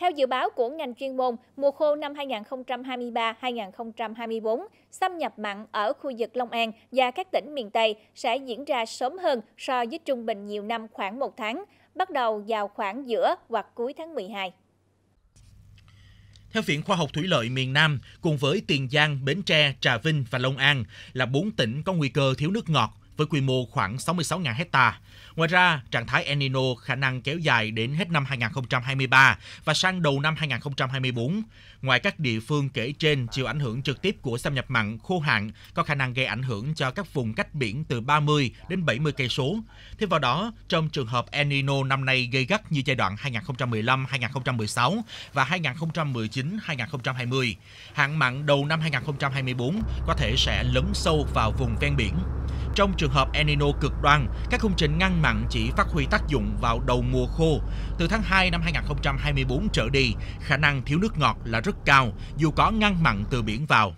Theo dự báo của ngành chuyên môn, mùa khô năm 2023-2024, xâm nhập mặn ở khu vực Long An và các tỉnh miền Tây sẽ diễn ra sớm hơn so với trung bình nhiều năm khoảng một tháng, bắt đầu vào khoảng giữa hoặc cuối tháng 12. Theo Viện Khoa học Thủy lợi miền Nam, cùng với Tiền Giang, Bến Tre, Trà Vinh và Long An là bốn tỉnh có nguy cơ thiếu nước ngọt với quy mô khoảng 66.000 hecta. Ngoài ra, trạng thái El Nino khả năng kéo dài đến hết năm 2023 và sang đầu năm 2024. Ngoài các địa phương kể trên chịu ảnh hưởng trực tiếp của xâm nhập mặn, khô hạn có khả năng gây ảnh hưởng cho các vùng cách biển từ 30 đến 70 cây số. Thêm vào đó, trong trường hợp El Nino năm nay gây gắt như giai đoạn 2015-2016 và 2019-2020, hạn mặn đầu năm 2024 có thể sẽ lấn sâu vào vùng ven biển. Trong trường hợp El Nino cực đoan, các công trình ngăn mặn chỉ phát huy tác dụng vào đầu mùa khô. Từ tháng 2 năm 2024 trở đi, khả năng thiếu nước ngọt là rất cao dù có ngăn mặn từ biển vào.